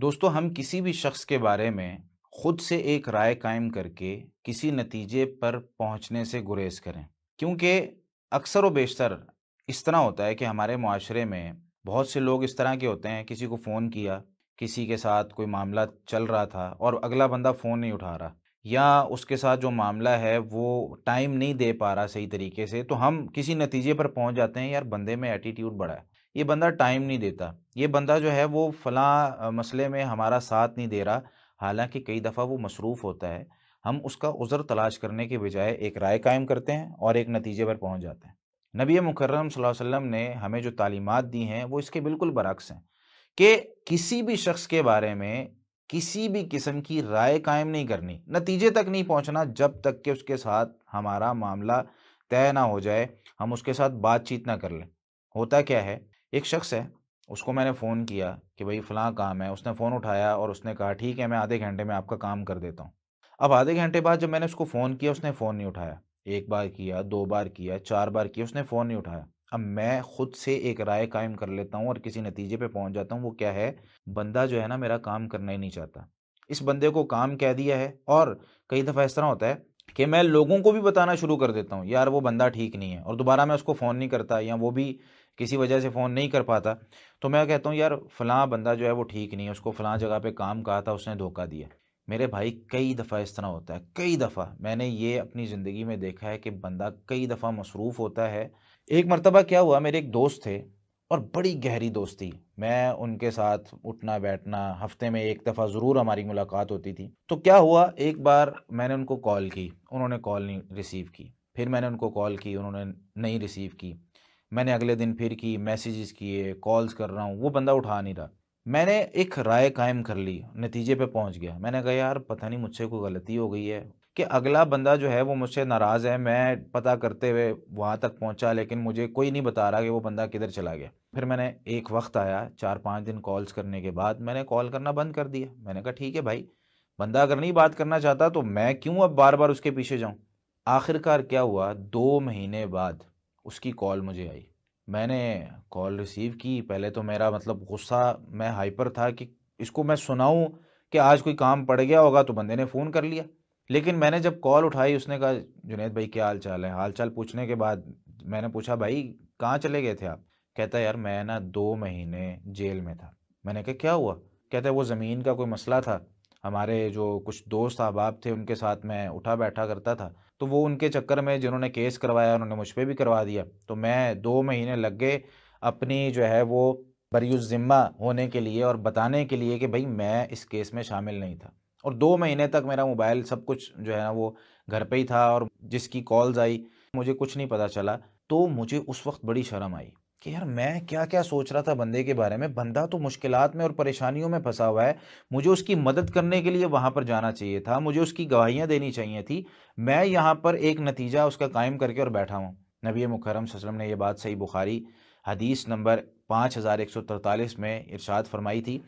दोस्तों हम किसी भी शख्स के बारे में खुद से एक राय कायम करके किसी नतीजे पर पहुंचने से गुरेज करें क्योंकि अक्सर व बेशतर इस तरह होता है कि हमारे माशरे में बहुत से लोग इस तरह के होते हैं किसी को फ़ोन किया किसी के साथ कोई मामला चल रहा था और अगला बंदा फ़ोन नहीं उठा रहा या उसके साथ जो मामला है वो टाइम नहीं दे पा रहा सही तरीके से तो हम किसी नतीजे पर पहुंच जाते हैं यार बंदे में एटीट्यूड बढ़ा है ये बंदा टाइम नहीं देता ये बंदा जो है वो फला मसले में हमारा साथ नहीं दे रहा हालांकि कई दफ़ा वो मसरूफ़ होता है हम उसका उज़र तलाश करने के बजाय एक राय कायम करते हैं और एक नतीजे पर पहुंच जाते हैं नबी मुकर्रम वसल्लम ने हमें जो तालीमत दी हैं वो इसके बिल्कुल बरक्स हैं कि किसी भी शख्स के बारे में किसी भी किस्म की राय कायम नहीं करनी नतीजे तक नहीं पहुँचना जब तक कि उसके साथ हमारा मामला तय ना हो जाए हम उसके साथ बातचीत ना कर लें होता क्या है एक शख्स है उसको मैंने फ़ोन किया कि भाई फ़लाँ काम है उसने फ़ोन उठाया और उसने कहा ठीक है मैं आधे घंटे में आपका काम कर देता हूँ अब आधे घंटे बाद जब मैंने उसको फ़ोन किया उसने फ़ोन नहीं उठाया एक बार किया दो बार किया चार बार किया उसने फ़ोन नहीं उठाया अब मैं खुद से एक राय कायम कर लेता हूँ और किसी नतीजे पर पहुँच जाता हूँ वो क्या है बंदा जो है ना मेरा काम करना ही नहीं चाहता इस बंदे को काम कह दिया है और कई दफ़ा इस तरह होता है कि मैं लोगों को भी बताना शुरू कर देता हूँ यार वो बंदा ठीक नहीं है और दोबारा मैं उसको फ़ोन नहीं करता या वो भी किसी वजह से फ़ोन नहीं कर पाता तो मैं कहता हूँ यार फ़लाँ बंदा जो है वो ठीक नहीं है उसको फ़लाँ जगह पर काम कहा था उसने धोखा दिया मेरे भाई कई दफ़ा इस तरह होता है कई दफ़ा मैंने ये अपनी ज़िंदगी में देखा है कि बंदा कई दफ़ा मसरूफ़ होता है एक मरतबा क्या हुआ मेरे एक दोस्त थे और बड़ी गहरी दोस्ती मैं उनके साथ उठना बैठना हफ्ते में एक दफ़ा ज़रूर हमारी मुलाकात होती थी तो क्या हुआ एक बार मैंने उनको कॉल की उन्होंने कॉल नहीं रिसीव की फिर मैंने उनको कॉल की उन्होंने नहीं रिसीव की मैंने अगले दिन फिर की मैसेजेस किए कॉल्स कर रहा हूँ वो बंदा उठा नहीं रहा मैंने एक राय कायम कर ली नतीजे पे पहुंच गया मैंने कहा यार पता नहीं मुझसे कोई गलती हो गई है कि अगला बंदा जो है वो मुझसे नाराज़ है मैं पता करते हुए वहाँ तक पहुँचा लेकिन मुझे कोई नहीं बता रहा कि वो बंदा किधर चला गया फिर मैंने एक वक्त आया चार पाँच दिन कॉल्स करने के बाद मैंने कॉल करना बंद कर दिया मैंने कहा ठीक है भाई बंदा अगर नहीं बात करना चाहता तो मैं क्यों अब बार बार उसके पीछे जाऊँ आखिरकार क्या हुआ दो महीने बाद उसकी कॉल मुझे आई मैंने कॉल रिसीव की पहले तो मेरा मतलब गुस्सा मैं हाइपर था कि इसको मैं सुनाऊं कि आज कोई काम पड़ गया होगा तो बंदे ने फ़ोन कर लिया लेकिन मैंने जब कॉल उठाई उसने कहा जुनेद भाई क्या हाल चाल है हाल चाल पूछने के बाद मैंने पूछा भाई कहाँ चले गए थे आप कहता यार मैं ना दो महीने जेल में था मैंने कहा क्या हुआ कहता वो ज़मीन का कोई मसला था हमारे जो कुछ दोस्त अहबाब थे उनके साथ मैं उठा बैठा करता था तो वो उनके चक्कर में जिन्होंने केस करवाया उन्होंने मुझ पर भी करवा दिया तो मैं दो महीने लग गए अपनी जो है वो बरयुज़िम्मा होने के लिए और बताने के लिए कि भाई मैं इस केस में शामिल नहीं था और दो महीने तक मेरा मोबाइल सब कुछ जो है ना वो घर पे ही था और जिसकी कॉल्स आई मुझे कुछ नहीं पता चला तो मुझे उस वक्त बड़ी शर्म आई कि यार मैं क्या क्या सोच रहा था बंदे के बारे में बंदा तो मुश्किलात में और परेशानियों में फंसा हुआ है मुझे उसकी मदद करने के लिए वहाँ पर जाना चाहिए था मुझे उसकी गवाहियाँ देनी चाहिए थी मैं यहाँ पर एक नतीजा उसका कायम करके और बैठा हूँ नबी मुखरम वसम ने यह बात सही बुखारी हदीस नंबर पाँच हज़ार एक सौ तरतालीस में इर्शाद फरमाई थी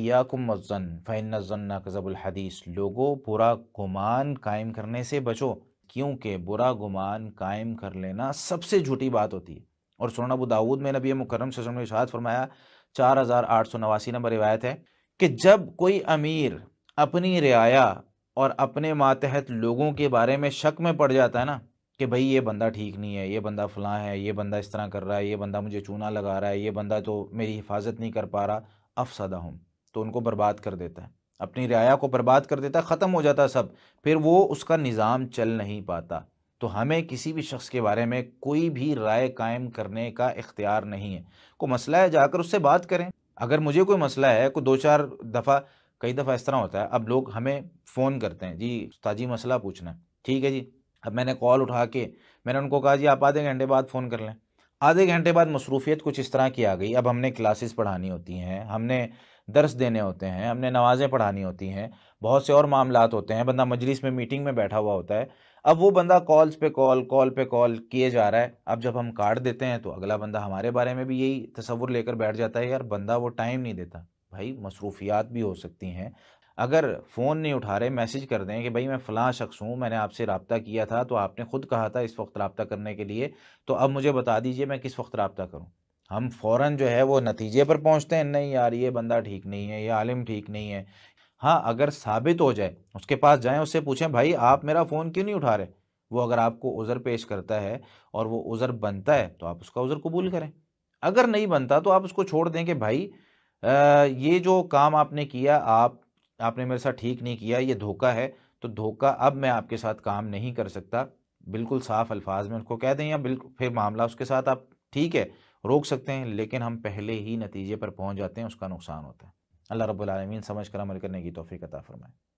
इयाकुम मज़न फ़ैन कज़बुल हदीस लोगों बुरा गुमान कायम करने से बचो क्योंकि बुरा गुमान कायम कर लेना सबसे झूठी बात होती है और सोना अबू दाऊद में नबी मुकरम से इशाद फरमाया चार हज़ार आठ सौ नवासी नंबर रिवायत है कि जब कोई अमीर अपनी रियाया और अपने मातहत लोगों के बारे में शक में पड़ जाता है ना कि भाई ये बंदा ठीक नहीं है ये बंदा फलां है ये बंदा इस तरह कर रहा है ये बंदा मुझे चूना लगा रहा है ये बंदा तो मेरी हिफाजत नहीं कर पा रहा अफसदा हूँ तो उनको बर्बाद कर देता है अपनी रियाया को बर्बाद कर देता है ख़त्म हो जाता सब फिर वो उसका निज़ाम चल नहीं पाता तो हमें किसी भी शख्स के बारे में कोई भी राय कायम करने का इख्तियार नहीं है को मसला है जाकर उससे बात करें अगर मुझे कोई मसला है कोई दो चार दफ़ा कई दफ़ा इस तरह होता है अब लोग हमें फ़ोन करते हैं जी ताजी मसला पूछना है ठीक है जी अब मैंने कॉल उठा के मैंने उनको कहा जी आप आधे घंटे बाद फ़ोन कर लें आधे घंटे बाद मसरूफियत कुछ इस तरह की आ गई अब हमने क्लासेस पढ़ानी होती हैं हमने दर्स देने होते हैं हमने नमाज़ें पढ़ानी होती हैं बहुत से और मामला होते हैं बंदा मजलिस में मीटिंग में बैठा हुआ होता है अब वो बंदा कॉल्स पे कॉल कॉल पे कॉल किए जा रहा है अब जब हम कार्ड देते हैं तो अगला बंदा हमारे बारे में भी यही तस्वुर लेकर बैठ जाता है यार बंदा वो टाइम नहीं देता भाई मसरूफियात भी हो सकती हैं अगर फ़ोन नहीं उठा रहे मैसेज कर दें कि भाई मैं फ़लाँ शख्स हूँ मैंने आपसे रबता किया था तो आपने ख़ुद कहा था इस वक्त रबता करने के लिए तो अब मुझे बता दीजिए मैं किस वक्त रबता करूँ हम फ़ौर जो है वो नतीजे पर पहुँचते हैं नहीं यार ये बंदा ठीक नहीं है ये आलिम ठीक नहीं है हाँ अगर साबित हो जाए उसके पास जाएं उससे पूछें भाई आप मेरा फ़ोन क्यों नहीं उठा रहे वो अगर आपको उज़र पेश करता है और वो उज़र बनता है तो आप उसका उज़र कबूल करें अगर नहीं बनता तो आप उसको छोड़ दें कि भाई आ, ये जो काम आपने किया आप आपने मेरे साथ ठीक नहीं किया ये धोखा है तो धोखा अब मैं आपके साथ काम नहीं कर सकता बिल्कुल साफ अल्फाज में उसको कह दें या बिल्कुल फिर मामला उसके साथ आप ठीक है रोक सकते हैं लेकिन हम पहले ही नतीजे पर पहुंच जाते हैं उसका नुकसान होता है अल्लाह रब्बुल आलमीन समझ कर अमल करने की तोफ़ी अता फरमाए